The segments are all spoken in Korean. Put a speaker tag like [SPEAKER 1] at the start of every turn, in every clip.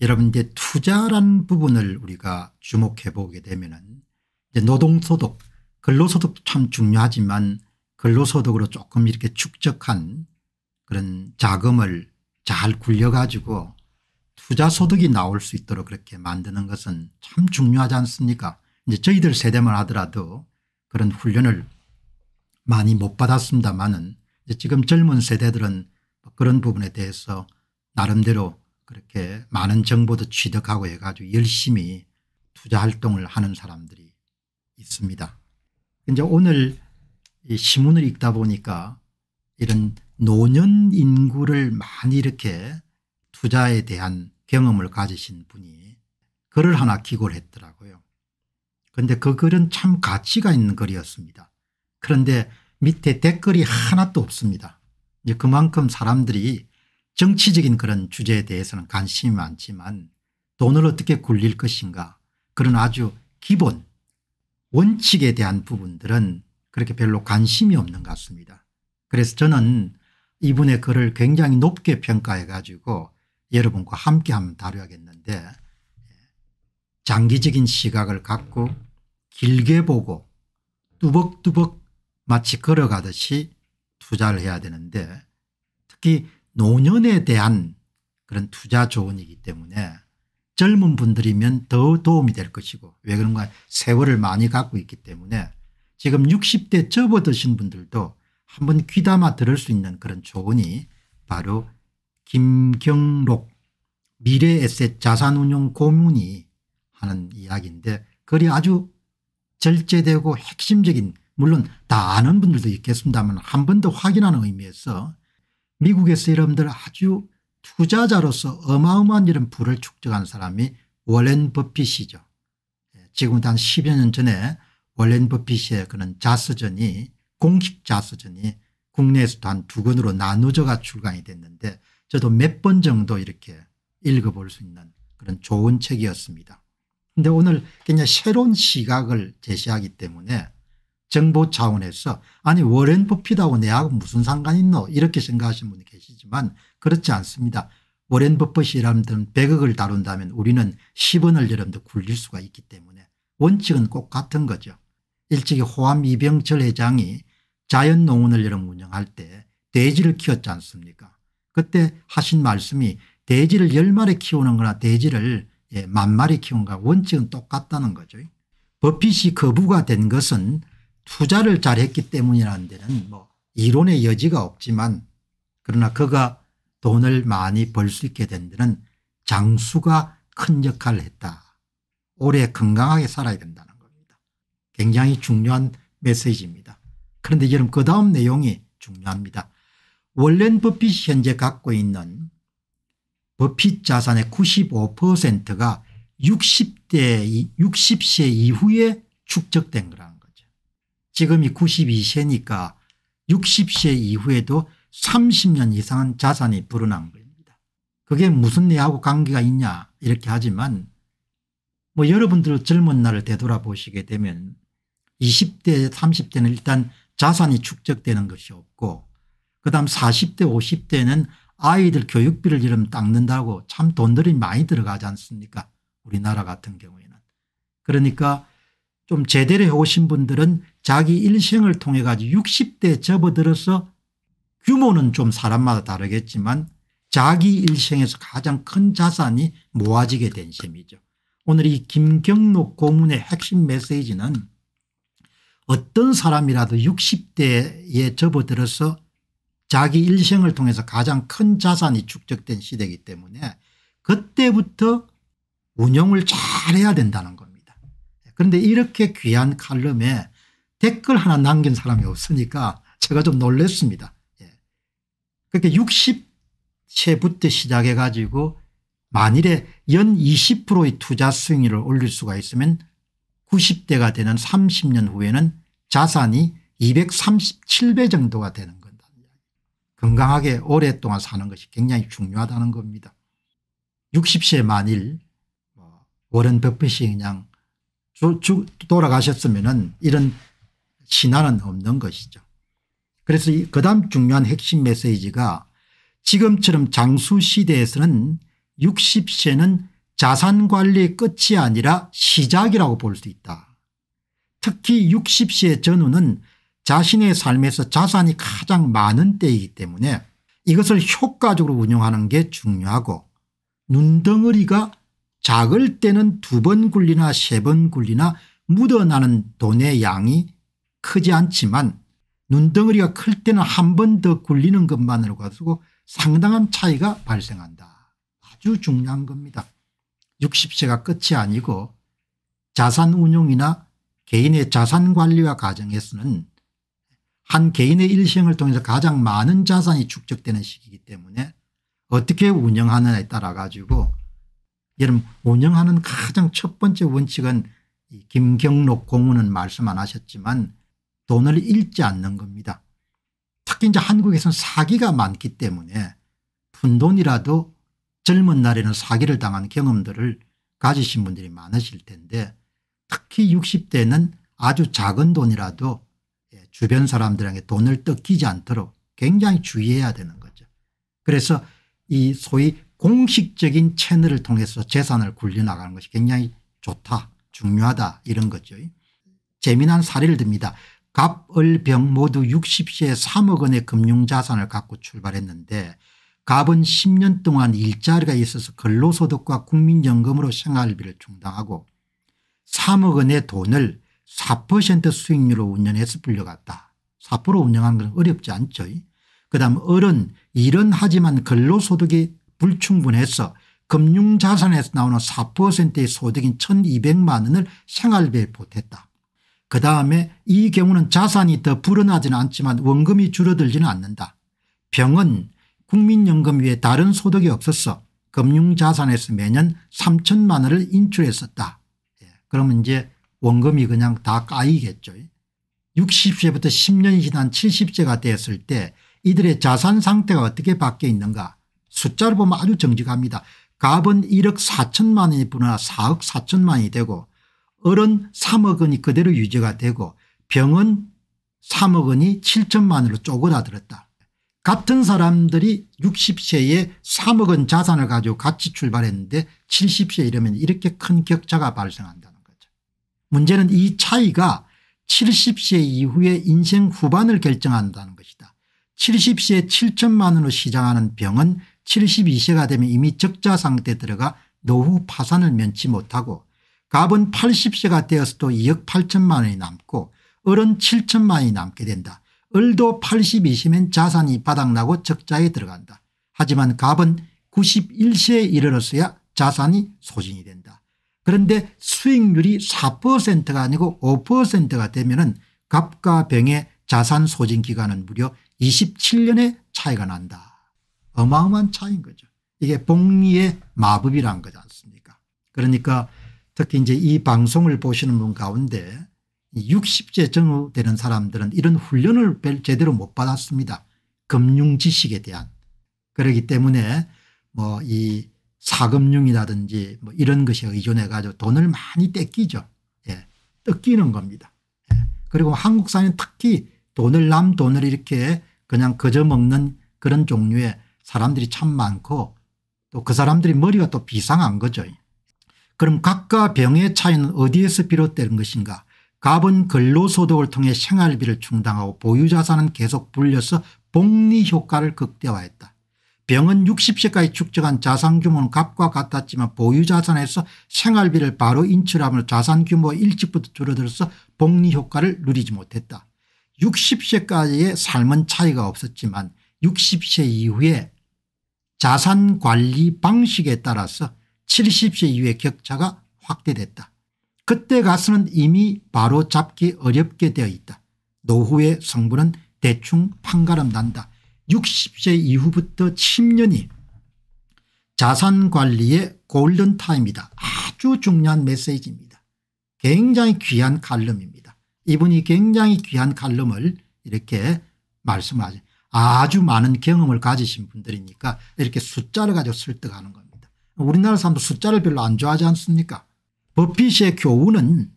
[SPEAKER 1] 여러분 이제 투자라는 부분을 우리가 주목해 보게 되면은 노동소득 근로소득도 참 중요하지만 근로소득으로 조금 이렇게 축적한 그런 자금을 잘 굴려가지고 투자소득이 나올 수 있도록 그렇게 만드는 것은 참 중요하지 않습니까 이제 저희들 세대만 하더라도 그런 훈련을 많이 못 받았습니다마는 지금 젊은 세대들은 그런 부분에 대해서 나름대로 그렇게 많은 정보도 취득하고 해가지고 열심히 투자 활동을 하는 사람들이 있습니다. 이제 오늘 신문을 읽다 보니까 이런 노년 인구를 많이 이렇게 투자에 대한 경험을 가지신 분이 글을 하나 기고를 했더라고요. 그런데 그 글은 참 가치가 있는 글이었습니다. 그런데 밑에 댓글이 하나도 없습니다. 이제 그만큼 사람들이 정치적인 그런 주제에 대해서는 관심이 많지만 돈을 어떻게 굴릴 것인가 그런 아주 기본 원칙에 대한 부분들은 그렇게 별로 관심이 없는 것 같습니다. 그래서 저는 이분의 글을 굉장히 높게 평가해 가지고 여러분과 함께 한번 다루야겠는데 장기적인 시각을 갖고 길게 보고 뚜벅뚜벅 마치 걸어가듯이 투자를 해야 되는데 특히 노년에 대한 그런 투자 조언이기 때문에 젊은 분들이면 더 도움이 될 것이고 왜 그런가 세월을 많이 갖고 있기 때문에 지금 60대 접어드신 분들도 한번 귀담아 들을 수 있는 그런 조언이 바로 김경록 미래에셋 자산운용 고문이 하는 이야기인데 그이 아주 절제되고 핵심적인 물론 다 아는 분들도 있겠습니다만 한 번 더 확인하는 의미에서 미국에서 여러분들 아주 투자자로서 어마어마한 이런 부를 축적한 사람이 워렌 버핏이죠. 예, 지금부터 10여 년 전에 워렌 버핏의 그런 자서전이 공식 자서전이 국내에서도 한 두 권으로 나누어가 출간이 됐는데 저도 몇 번 정도 이렇게 읽어볼 수 있는 그런 좋은 책이었습니다. 근데 오늘 굉장히 새로운 시각을 제시하기 때문에 정보 차원에서 아니 워렌 버핏하고 내하고 무슨 상관 이 있노 이렇게 생각하시는 분이 계시지만 그렇지 않습니다. 워렌 버핏이라은 100억을 다룬다면 우리는 10원을 여러분들 굴릴 수가 있기 때문에 원칙은 꼭 같은 거죠. 일찍이 호암 이병철 회장이 자연농원을 여러분 운영할 때 돼지를 키웠지 않습니까 그때 하신 말씀이 돼지를 10마리 키우는 거나 돼지를 예, 만마리 키운 거 원칙은 똑같다는 거죠. 버핏이 거부가 된 것은 투자를 잘했기 때문이라는 데는 뭐 이론의 여지가 없지만 그러나 그가 돈을 많이 벌 수 있게 된 데는 장수가 큰 역할을 했다. 오래 건강하게 살아야 된다는 겁니다. 굉장히 중요한 메시지입니다. 그런데 여러분 그 다음 내용이 중요합니다. 월렌 버핏이 현재 갖고 있는 버핏 자산의 95%가 60대 60세 이후에 축적된 거라 지금이 92세니까 60세 이후에도 30년 이상은 자산이 불어난 겁니다. 그게 무슨 내하고 관계가 있냐 이렇게 하지만 뭐 여러분들 젊은 날을 되돌아보시게 되면 20대 30대는 일단 자산이 축적되는 것이 없고 그다음 40대 50대는 아이들 교육비를 이름 닦는다고 참 돈들이 많이 들어가지 않습니까 우리나라 같은 경우에는. 그러니까 좀 제대로 해오신 분들은 자기 일생을 통해 가지고 60대 에 접어들어서 규모는 좀 사람마다 다르겠지만 자기 일생에서 가장 큰 자산이 모아지게 된 셈이죠. 오늘 이 김경록 고문의 핵심 메시지는 어떤 사람이라도 60대에 접어들어서 자기 일생을 통해서 가장 큰 자산이 축적된 시대이기 때문에 그때부터 운영을 잘해야 된다는 겁니다. 그런데 이렇게 귀한 칼럼에 댓글 하나 남긴 사람이 없으니까 제가 좀 놀랬습니다. 예. 그렇게 60세부터 시작해 가지고 만일에 연 20%의 투자 수익률을 올릴 수가 있으면 90대가 되는 30년 후에는 자산이 237배 정도가 되는 건다. 건강하게 오랫동안 사는 것이 굉장히 중요하다는 겁니다. 60세 만일 뭐 워런 버핏이 그냥 돌아가셨으면 이런 신화는 없는 것이죠. 그래서 그 다음 중요한 핵심 메시지가 지금처럼 장수 시대에서는 60세는 자산관리의 끝이 아니라 시작이라고 볼 수 있다. 특히 60세 전후는 자신의 삶에서 자산이 가장 많은 때이기 때문에 이것을 효과적으로 운영하는 게 중요하고 눈덩어리가 작을 때는 두 번 굴리나 세 번 굴리나 묻어나는 돈의 양이 크지 않지만 눈덩어리가 클 때는 한 번 더 굴리는 것만으로 가지고 상당한 차이가 발생한다. 아주 중요한 겁니다. 60세가 끝이 아니고 자산운용이나 개인의 자산관리와 가정에서는 한 개인의 일생을 통해서 가장 많은 자산이 축적되는 시기이기 때문에 어떻게 운영하느냐에 따라 가지고 여러 운영하는 가장 첫 번째 원칙은 김경록 공우는 말씀 안 하셨지만 돈을 잃지 않는 겁니다. 특히 이제 한국에선 사기가 많기 때문에 푼돈이라도 젊은 날에는 사기를 당한 경험들을 가지신 분들이 많으실 텐데 특히 60대는 아주 작은 돈이라도 예, 주변 사람들에게 돈을 뜯기지 않도록 굉장히 주의해야 되는 거죠. 그래서 이 소위 공식적인 채널을 통해서 재산을 굴려나가는 것이 굉장히 좋다 중요하다 이런 거죠. 재미난 사례를 듭니다. 갑을병 모두 60시에 3억 원의 금융자산을 갖고 출발했는데 갑은 10년 동안 일자리가 있어서 근로소득과 국민연금으로 생활비를 충당하고 3억 원의 돈을 4% 수익률로 운영해서 불려갔다. 4% 운영하는 건 어렵지 않죠. 그다음 을은 일은 하지만 근로소득이 불충분해서 금융자산에서 나오는 4%의 소득인 1200만 원을 생활비에 보탰다. 그다음에 이 경우는 자산이 더 불어나지는 않지만 원금이 줄어들지는 않는다. 병은 국민연금 위에 다른 소득이 없었어 금융자산에서 매년 3천만 원을 인출했었다. 예. 그러면 이제 원금이 그냥 다 까이겠죠. 60세부터 10년이 지난 70세가 됐을때 이들의 자산 상태가 어떻게 바뀌어 있는가 숫자를 보면 아주 정직합니다. 갑은 1억 4천만 원이 분어 4억 4천만 원이 되고 어른 3억 원이 그대로 유지가 되고 병은 3억 원이 7천만 원으로 쪼그라들었다. 같은 사람들이 60세에 3억 원 자산을 가지고 같이 출발했는데 70세 이러면 이렇게 큰 격차가 발생한다는 거죠. 문제는 이 차이가 70세 이후에 인생 후반을 결정한다는 것이다. 70세에 7천만 원으로 시작하는 병은 72세가 되면 이미 적자 상태에 들어가 노후 파산을 면치 못하고 갑은 80세가 되어서도 2억 8천만 원이 남고 을은 7천만 원이 남게 된다. 을도 82세면 자산이 바닥나고 적자에 들어간다. 하지만 갑은 91세에 이르러서야 자산이 소진이 된다. 그런데 수익률이 4%가 아니고 5%가 되면 은 갑과 병의 자산 소진 기간은 무려 27년의 차이가 난다. 어마어마한 차이인 거죠. 이게 복리의 마법이란 거지 않습니까 그러니까 특히 이제 이 방송을 보시는 분 가운데 60세 정후되는 사람들은 이런 훈련을 제대로 못 받았습니다. 금융 지식에 대한. 그러기 때문에 뭐 이 사금융이라든지 뭐 이런 것에 의존해 가지고 돈을 많이 뺏기죠. 예. 뜯기는 겁니다. 예. 그리고 한국 사회는 특히 돈을 남 돈을 이렇게 그냥 거저 먹는 그런 종류의 사람들이 참 많고 또 그 사람들이 머리가 또 비상한 거죠. 그럼 각과 병의 차이는 어디에서 비롯되는 것인가 갑은 근로소득을 통해 생활비를 충당하고 보유자산은 계속 불려서 복리 효과를 극대화했다. 병은 60세까지 축적한 자산 규모는 갑과 같았지만 보유자산에서 생활비를 바로 인출하므로 자산 규모가 일찍부터 줄어들어서 복리 효과를 누리지 못했다. 60세까지의 삶은 차이가 없었지만 60세 이후에 자산 관리 방식에 따라서 70세 이후의 격차가 확대됐다. 그때 가스는 이미 바로 잡기 어렵게 되어 있다. 노후의 성분은 대충 판가름 난다. 60세 이후부터 10년이 자산관리의 골든타임이다. 아주 중요한 메시지입니다. 굉장히 귀한 칼럼입니다. 이분이 굉장히 귀한 칼럼을 이렇게 말씀하죠. 아주 많은 경험을 가지신 분들이니까 이렇게 숫자를 가지고 설득하는 겁니다. 우리나라 사람도 숫자를 별로 안 좋아하지 않습니까 버핏의 교훈은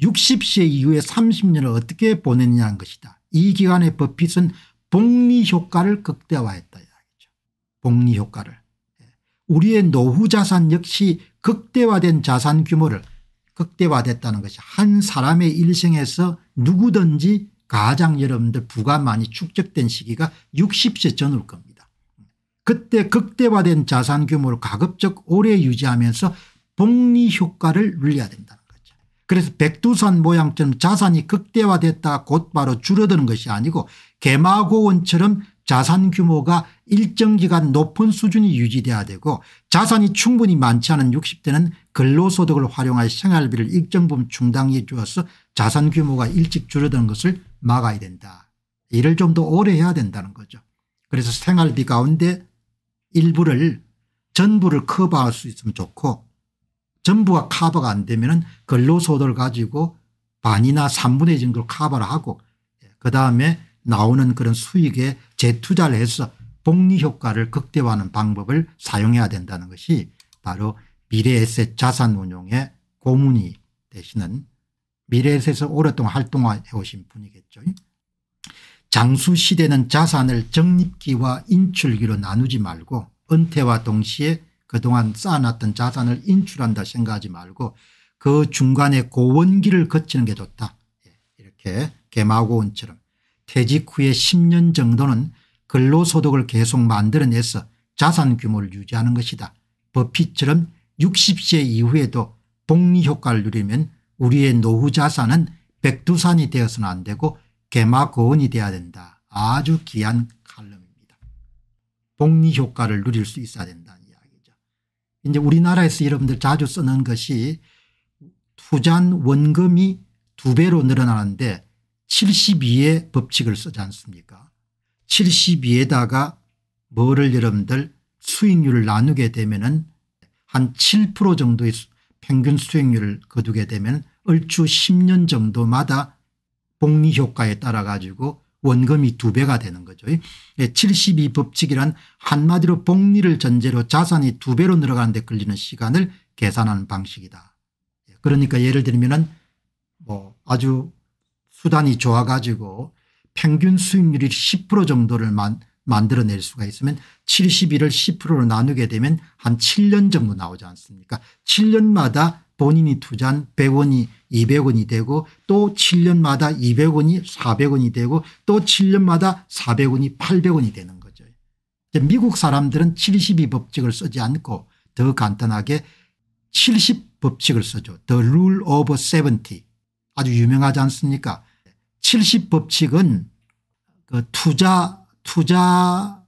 [SPEAKER 1] 60세 이후에 30년을 어떻게 보내느냐는 것이다. 이 기간에 버핏은 복리 효과를 극대화했다. 복리 효과를. 예. 우리의 노후 자산 역시 극대화된 자산 규모를 극대화됐다는 것이 한 사람의 일생에서 누구든지 가장 여러분들 부가 많이 축적된 시기가 60세 전후일 겁니다. 그때 극대화된 자산 규모를 가급적 오래 유지하면서 복리 효과를 늘려야 된다는 거죠. 그래서 백두산 모양처럼 자산이 극대화됐다 곧바로 줄어드는 것이 아니고 개마고원처럼 자산 규모가 일정 기간 높은 수준이 유지돼야 되고 자산이 충분히 많지 않은 60대는 근로소득을 활용할 생활비를 일정 부분 충당해 주어서 자산 규모가 일찍 줄어드는 것을 막아야 된다. 일을 좀더 오래 해야 된다는 거죠. 그래서 생활비 가운데 일부를 전부를 커버할 수 있으면 좋고 전부가 커버가 안 되면 은 근로소득을 가지고 반이나 3분의 1 정도를 커버를 하고 예, 그다음에 나오는 그런 수익에 재투자를 해서 복리 효과를 극대화하는 방법을 사용해야 된다는 것이 바로 미래에셋 자산운용의 고문이 되시는 미래에셋에서 오랫동안 활동해 오신 분이겠죠. 장수 시대는 자산을 적립기와 인출기로 나누지 말고 은퇴와 동시에 그동안 쌓아놨던 자산을 인출한다 생각하지 말고 그 중간에 고원기를 거치는 게 좋다. 예, 이렇게 개마고원처럼 퇴직 후에 10년 정도는 근로소득을 계속 만들어내서 자산 규모를 유지하는 것이다. 버핏처럼 60세 이후에도 복리효과를 누리면 우리의 노후 자산은 백두산이 되어서는 안 되고 개막고원이 돼야 된다. 아주 귀한 칼럼입니다. 복리 효과를 누릴 수 있어야 된다는 이야기죠. 이제 우리나라에서 여러분들 자주 쓰는 것이 투잔 원금이 두 배로 늘어나는데 72의 법칙을 쓰지 않습니까 72에다가 뭐를 여러분들 수익률을 나누게 되면 은한 7% 정도의 평균 수익률을 거두게 되면 얼추 10년 정도마다 복리 효과에 따라 가지고 원금이 두 배가 되는 거죠. 72 예, 법칙이란 한마디로 복리를 전제로 자산이 두 배로 늘어가는데 걸리는 시간을 계산하는 방식이다. 예, 그러니까 예를 들면은 뭐 아주 수단이 좋아가지고 평균 수익률이 10% 정도를 만, 만들어낼 수가 있으면 71을 10%로 나누게 되면 한 7년 정도 나오지 않습니까? 7년마다 본인이 투자한 100원이 200원이 되고 또 7년마다 200원이 400원이 되고 또 7년마다 400원이 800원이 되는 거죠. 미국 사람들은 72 법칙을 쓰지 않고 더 간단하게 70 법칙을 쓰죠. The rule of 70. 아주 유명하지 않습니까? 70 법칙은 그 투자, 투자,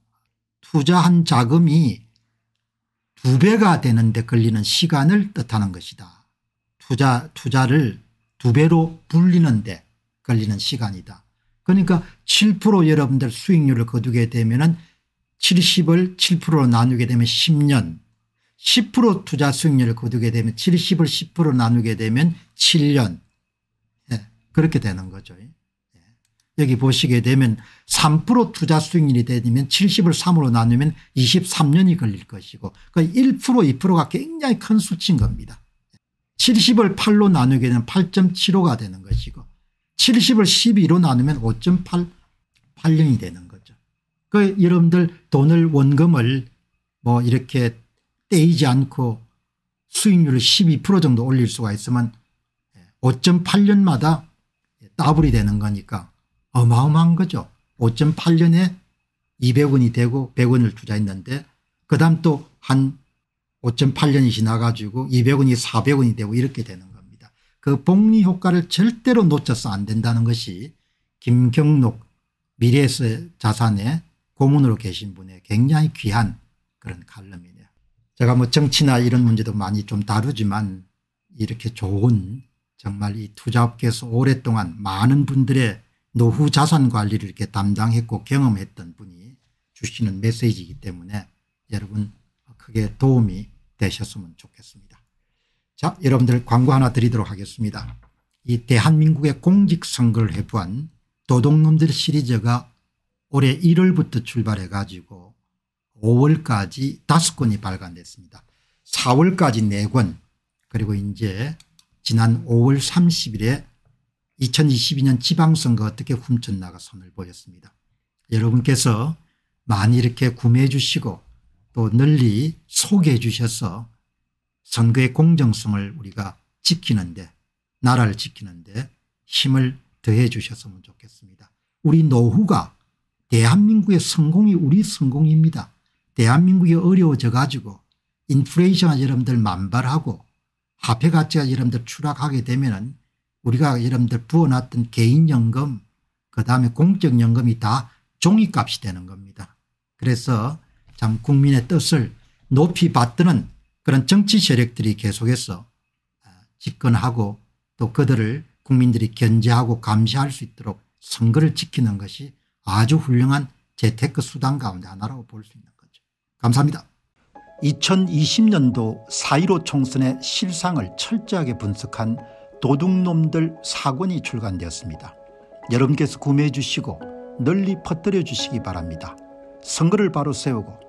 [SPEAKER 1] 투자한 자금이 두 배가 되는데 걸리는 시간을 뜻하는 것이다. 투자, 투자를 두 배로 불리는데 걸리는 시간이다. 그러니까 7% 여러분들 수익률을 거두게 되면은 70을 7%로 나누게 되면 10년 10% 투자 수익률을 거두게 되면 70을 10% 나누게 되면 7년 네, 예, 그렇게 되는 거죠. 네. 여기 보시게 되면 3% 투자 수익률이 되면 70을 3으로 나누면 23년이 걸릴 것이고 그러니까1% 2%가 굉장히 큰 수치인 겁니다. 70을 8로 나누게 되면 8.75가 되는 것이고 70을 12로 나누면 5.8 8년이 되는 거죠. 그 여러분들 돈을 원금을 뭐 이렇게 떼이지 않고 수익률을 12% 정도 올릴 수가 있으면 5.8년마다 더블이 되는 거니까 어마어마한 거죠. 5.8년에 200원이 되고 100원을 투자했는데 그 다음 또한 5.8년이 지나가지고 200원이 400원이 되고 이렇게 되는 겁니다. 그 복리 효과를 절대로 놓쳐서 안 된다는 것이 김경록 미래의 에 자산의 고문으로 계신 분의 굉장히 귀한 그런 칼럼이네요. 제가 뭐 정치나 이런 문제도 많이 좀 다루지만 이렇게 좋은 정말 이 투자업계에서 오랫동안 많은 분들의 노후 자산 관리를 이렇게 담당했고 경험했던 분이 주시는 메시지이기 때문에 여러분 크게 도움이 되셨으면 좋겠습니다. 자 여러분들 광고 하나 드리도록 하겠습니다. 이 대한민국의 공직선거를 해부한 도둑놈들 시리즈가 올해 1월부터 출발해 가지고 5월까지 5건이 발간됐습니다. 4월까지 4권 그리고 이제 지난 5월 30일에 2022년 지방선거 어떻게 훔쳤나가 손을 보였습니다. 여러분께서 많이 이렇게 구매해 주시고 널리 소개해 주셔서 선거의 공정성을 우리가 지키는데 나라를 지키는데 힘을 더해 주셨으면 좋겠습니다. 우리 노후가 대한민국의 성공이 우리 성공입니다. 대한민국이 어려워져 가지고 인플레이션 여러분들 만발하고 화폐가치가 여러분들 추락하게 되면 은 우리가 여러분들 부어놨던 개인연금 그다음에 공적연금이 다 종이값이 되는 겁니다. 그래서 참 국민의 뜻을 높이 받드는 그런 정치 세력들이 계속해서 아, 집권하고 또 그들을 국민들이 견제하고 감시할 수 있도록 선거를 지키는 것이 아주 훌륭한 재테크 수단 가운데 하나라고 볼 수 있는 거죠. 감사합니다. 2020년도 4.15 총선의 실상을 철저하게 분석한 도둑놈들 사권이 출간되었습니다. 여러분께서 구매해 주시고 널리 퍼뜨려 주시기 바랍니다. 선거를 바로 세우고